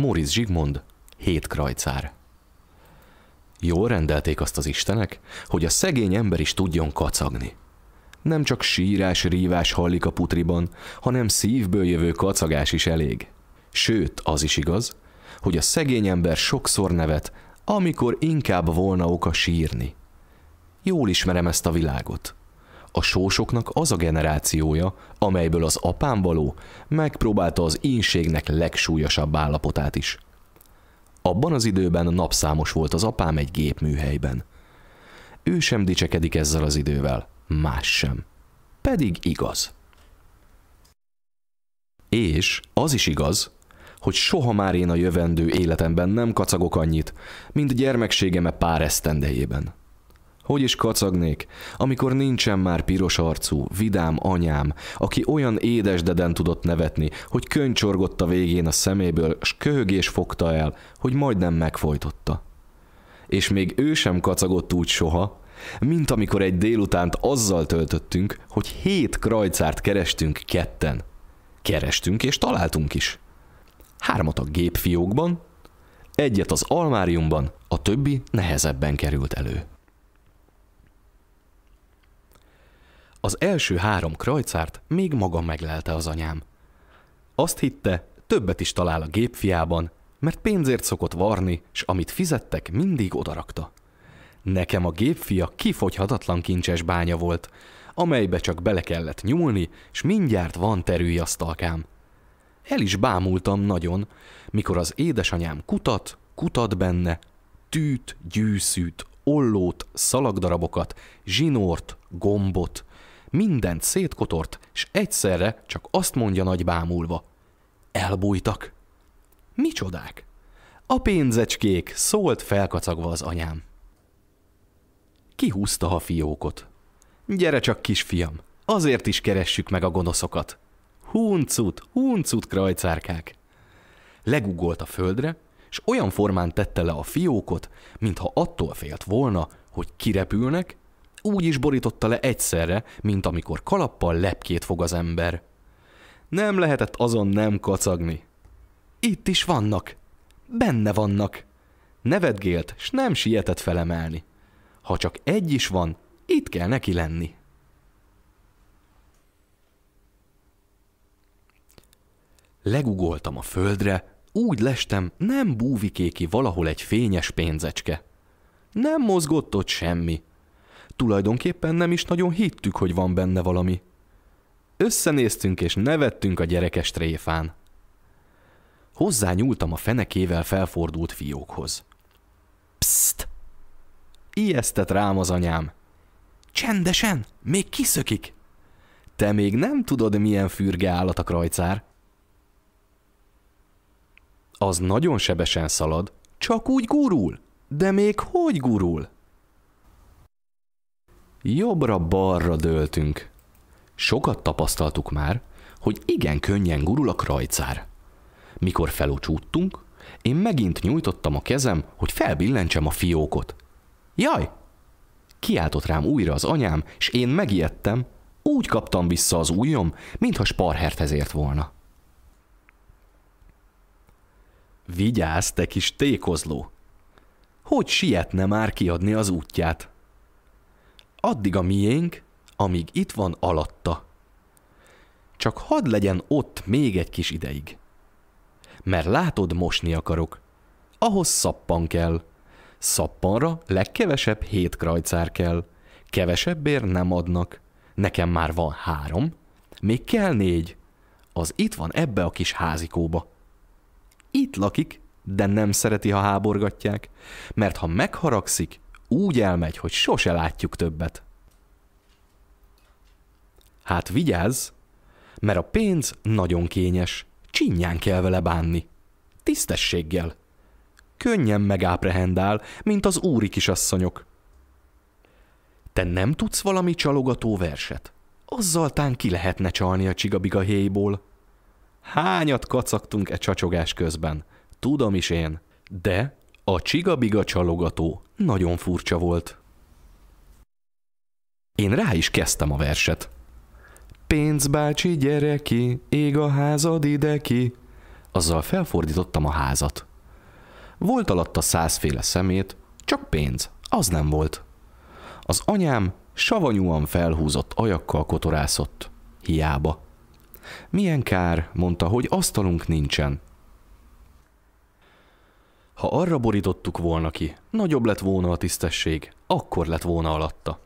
Móricz Zsigmond, hét krajcár. Jól rendelték azt az istenek, hogy a szegény ember is tudjon kacagni. Nem csak sírás, rívás hallik a putriban, hanem szívből jövő kacagás is elég. Sőt, az is igaz, hogy a szegény ember sokszor nevet, amikor inkább volna oka sírni. Jól ismerem ezt a világot a sósoknak az a generációja, amelyből az apám való megpróbálta az ínségnek legsúlyosabb állapotát is. Abban az időben napszámos volt az apám egy gépműhelyben. Ő sem dicsekedik ezzel az idővel, más sem. Pedig igaz. És az is igaz, hogy soha már én a jövendő életemben nem kacagok annyit, mint gyermekségeme pár esztendejében. Hogy is kacagnék, amikor nincsen már piros arcú, vidám anyám, aki olyan édesdeden tudott nevetni, hogy könycsorgott a végén a szeméből, s köhögés fogta el, hogy majdnem megfojtotta. És még ő sem kacagott úgy soha, mint amikor egy délutánt azzal töltöttünk, hogy hét krajcárt kerestünk ketten. Kerestünk és találtunk is. Hármat a gépfiókban, egyet az almáriumban, a többi nehezebben került elő. Az első három krajcárt még maga meglelte az anyám. Azt hitte, többet is talál a gépfiában, mert pénzért szokott varni, s amit fizettek, mindig odarakta. Nekem a gépfia kifogyhatatlan kincses bánya volt, amelybe csak bele kellett nyúlni, s mindjárt van terülj asztalkám. El is bámultam nagyon, mikor az édesanyám kutat, kutat benne, tűt, gyűszűt, ollót, szalagdarabokat, zsinort, gombot, mindent szétkotort, és egyszerre csak azt mondja nagy bámulva. Elbújtak. Micsodák? A pénzecskék, szólt felkacagva az anyám. Kihúzta a fiókot. Gyere csak, kisfiam, azért is keressük meg a gonoszokat. Huncut, huncut, krajcárkák! Legugolt a földre, és olyan formán tette le a fiókot, mintha attól félt volna, hogy kirepülnek, úgy is borította le egyszerre, mint amikor kalappal lepkét fog az ember. Nem lehetett azon nem kacagni. Itt is vannak. Benne vannak. Nevedgélt, s nem sietett felemelni. Ha csak egy is van, itt kell neki lenni. Legugoltam a földre, úgy lestem, nem búvikéki valahol egy fényes pénzecske. Nem mozgott ott semmi, Tulajdonképpen nem is nagyon hittük, hogy van benne valami. Összenéztünk és nevettünk a gyerekes tréfán. Hozzá nyúltam a fenekével felfordult fiókhoz. Pszt! Ijesztett rám az anyám. Csendesen, még kiszökik. Te még nem tudod, milyen fürge állat a krajcár. Az nagyon sebesen szalad, csak úgy gurul. De még hogy gurul? Jobbra-balra döltünk. Sokat tapasztaltuk már, hogy igen könnyen gurul a krajcár. Mikor felocsúttunk, én megint nyújtottam a kezem, hogy felbillentsem a fiókot. Jaj! Kiáltott rám újra az anyám, és én megijedtem, úgy kaptam vissza az ujjom, mintha sparherthez ért volna. Vigyázz, te kis tékozló! Hogy sietne már kiadni az útját? addig a miénk, amíg itt van alatta. Csak hadd legyen ott még egy kis ideig. Mert látod, mosni akarok. Ahhoz szappan kell. Szappanra legkevesebb hét krajcár kell. Kevesebbért nem adnak. Nekem már van három, még kell négy. Az itt van ebbe a kis házikóba. Itt lakik, de nem szereti, ha háborgatják, mert ha megharagszik, úgy elmegy, hogy sose látjuk többet. Hát vigyázz, mert a pénz nagyon kényes, csinyán kell vele bánni. Tisztességgel. Könnyen megáprehendál, mint az úri kisasszonyok. Te nem tudsz valami csalogató verset? Azzal tán ki lehetne csalni a csigabiga héjból. Hányat kacagtunk e csacsogás közben? Tudom is én. De a csigabiga csalogató nagyon furcsa volt. Én rá is kezdtem a verset. Pénzbácsi, gyere ki, ég a házad ide ki. Azzal felfordítottam a házat. Volt alatta százféle szemét, csak pénz, az nem volt. Az anyám savanyúan felhúzott ajakkal kotorászott. Hiába. Milyen kár, mondta, hogy asztalunk nincsen. Ha arra borítottuk volna ki, nagyobb lett volna a tisztesség, akkor lett volna alatta.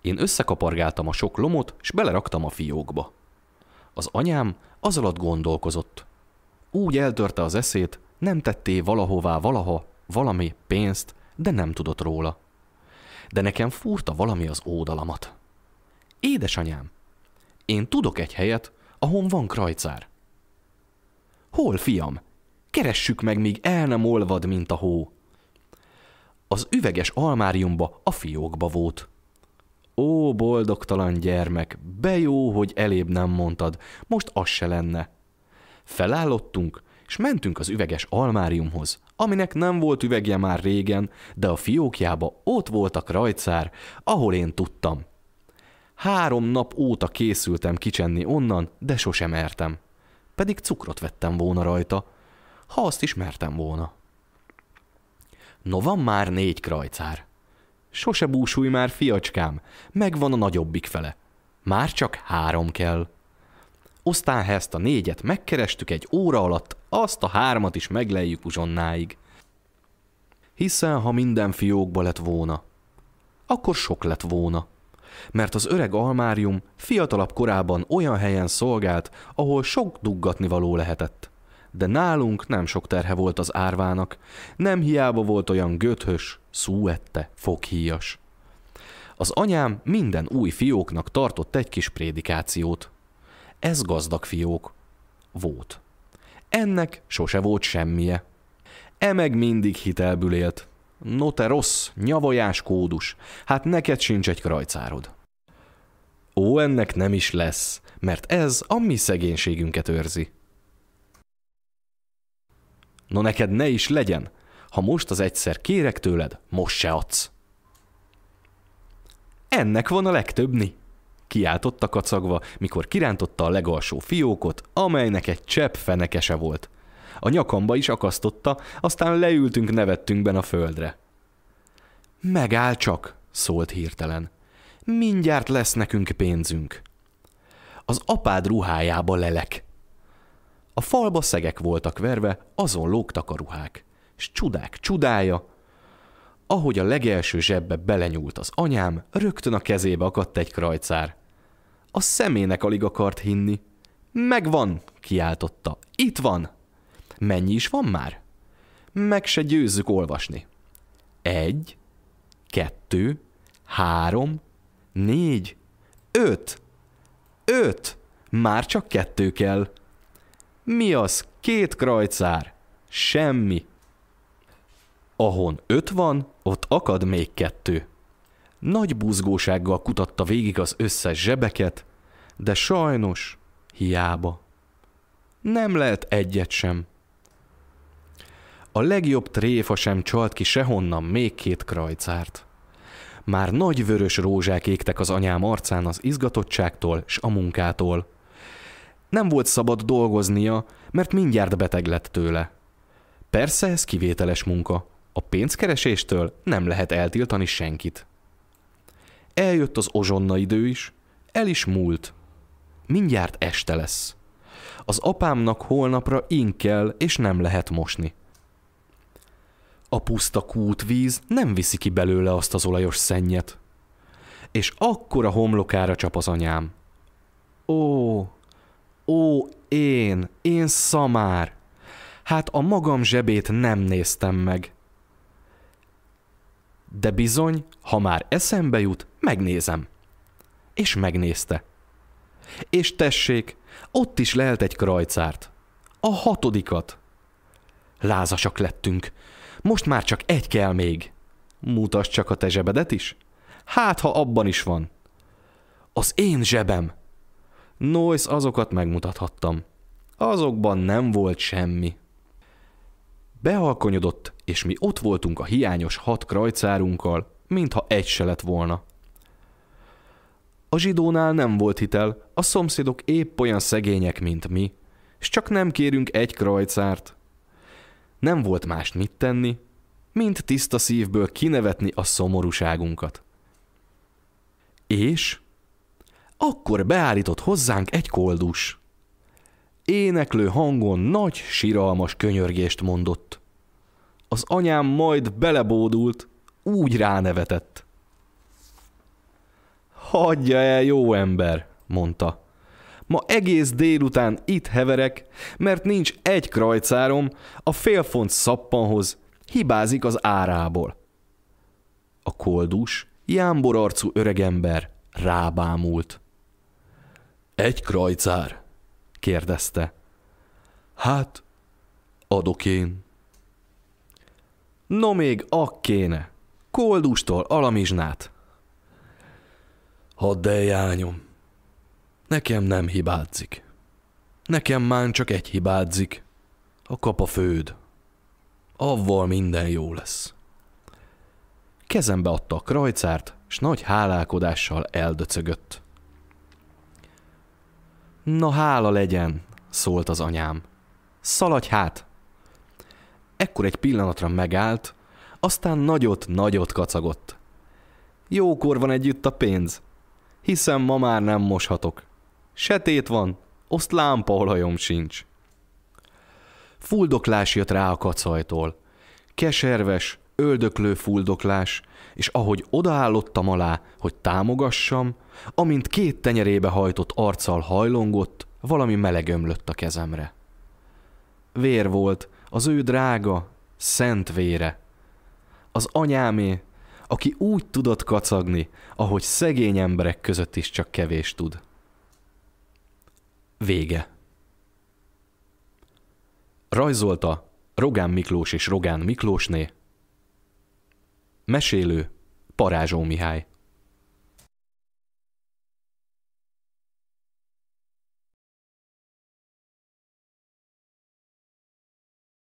Én összekapargáltam a sok lomot, és beleraktam a fiókba. Az anyám az alatt gondolkozott. Úgy eltörte az eszét, nem tetté valahová valaha valami pénzt, de nem tudott róla. De nekem fúrta valami az ódalamat. Édesanyám, én tudok egy helyet, ahon van krajcár. Hol, fiam? Keressük meg, míg el nem olvad, mint a hó. Az üveges almáriumba a fiókba volt. Ó, boldogtalan gyermek, be jó, hogy elébb nem mondtad, most az se lenne. Felállottunk, és mentünk az üveges almáriumhoz, aminek nem volt üvegje már régen, de a fiókjába ott voltak rajcár, ahol én tudtam. Három nap óta készültem kicsenni onnan, de sosem értem. Pedig cukrot vettem volna rajta, ha azt ismertem volna. No van már négy krajcár. Sose búsulj már, fiacskám, megvan a nagyobbik fele. Már csak három kell. Aztán, ha ezt a négyet megkerestük egy óra alatt, azt a hármat is megleljük uzsonnáig. Hiszen, ha minden fiókba lett volna, akkor sok lett volna. Mert az öreg almárium fiatalabb korában olyan helyen szolgált, ahol sok duggatni való lehetett de nálunk nem sok terhe volt az árvának, nem hiába volt olyan göthös, szúette, foghíjas. Az anyám minden új fióknak tartott egy kis prédikációt. Ez gazdag fiók. Volt. Ennek sose volt semmije. E meg mindig hitelbül élt. No te rossz, nyavajás kódus, hát neked sincs egy krajcárod. Ó, ennek nem is lesz, mert ez a mi szegénységünket őrzi. No neked ne is legyen. Ha most az egyszer kérek tőled, most se adsz. Ennek van a legtöbbni, kiáltotta kacagva, mikor kirántotta a legalsó fiókot, amelynek egy csepp fenekese volt. A nyakamba is akasztotta, aztán leültünk nevettünkben a földre. Megáll csak, szólt hirtelen. Mindjárt lesz nekünk pénzünk. Az apád ruhájába lelek, a falba szegek voltak verve, azon lógtak a ruhák. S csudák csudája, ahogy a legelső zsebbe belenyúlt az anyám, rögtön a kezébe akadt egy krajcár. A szemének alig akart hinni. Megvan, kiáltotta. Itt van. Mennyi is van már? Meg se győzzük olvasni. Egy, kettő, három, négy, öt. Öt! Már csak kettő kell. Mi az? Két krajcár. Semmi. Ahon öt van, ott akad még kettő. Nagy buzgósággal kutatta végig az összes zsebeket, de sajnos hiába. Nem lehet egyet sem. A legjobb tréfa sem csalt ki sehonnan még két krajcárt. Már nagy vörös rózsák égtek az anyám arcán az izgatottságtól s a munkától – nem volt szabad dolgoznia, mert mindjárt beteg lett tőle. Persze ez kivételes munka. A pénzkereséstől nem lehet eltiltani senkit. Eljött az ozsonna idő is, el is múlt. Mindjárt este lesz. Az apámnak holnapra ink kell, és nem lehet mosni. A puszta kútvíz nem viszi ki belőle azt az olajos szennyet. És akkor a homlokára csap az anyám. Ó, Ó, én, én szamár! Hát a magam zsebét nem néztem meg. De bizony, ha már eszembe jut, megnézem. És megnézte. És tessék, ott is lelt egy krajcárt. A hatodikat. Lázasak lettünk. Most már csak egy kell még. Mutasd csak a te zsebedet is. Hát, ha abban is van. Az én zsebem. Noise azokat megmutathattam. Azokban nem volt semmi. Behalkonyodott, és mi ott voltunk a hiányos hat krajcárunkkal, mintha egy se lett volna. A zsidónál nem volt hitel, a szomszédok épp olyan szegények, mint mi, és csak nem kérünk egy krajcárt. Nem volt más mit tenni, mint tiszta szívből kinevetni a szomorúságunkat. És akkor beállított hozzánk egy koldus. Éneklő hangon nagy, siralmas könyörgést mondott. Az anyám majd belebódult, úgy ránevetett. Hagyja el, jó ember, mondta. Ma egész délután itt heverek, mert nincs egy krajcárom, a fél font szappanhoz hibázik az árából. A koldus, jámbor arcú öregember rábámult. Egy krajcár? kérdezte. Hát, adok én. No még akkéne, Koldustól alamizsnát. Hadd eljányom. Nekem nem hibázik. Nekem már csak egy hibázik. A a főd. Avval minden jó lesz. Kezembe adta a krajcárt, s nagy hálálkodással eldöcögött. Na hála legyen, szólt az anyám. Szaladj hát! Ekkor egy pillanatra megállt, aztán nagyot-nagyot kacagott. Jókor van együtt a pénz, hiszen ma már nem moshatok. Setét van, oszt lámpaolajom sincs. Fuldoklás jött rá a kacajtól. Keserves, öldöklő fuldoklás, és ahogy odaállottam alá, hogy támogassam, amint két tenyerébe hajtott arccal hajlongott, valami meleg ömlött a kezemre. Vér volt, az ő drága, szent vére. Az anyámé, aki úgy tudott kacagni, ahogy szegény emberek között is csak kevés tud. Vége. Rajzolta Rogán Miklós és Rogán Miklósné Mesélő Parázsó Mihály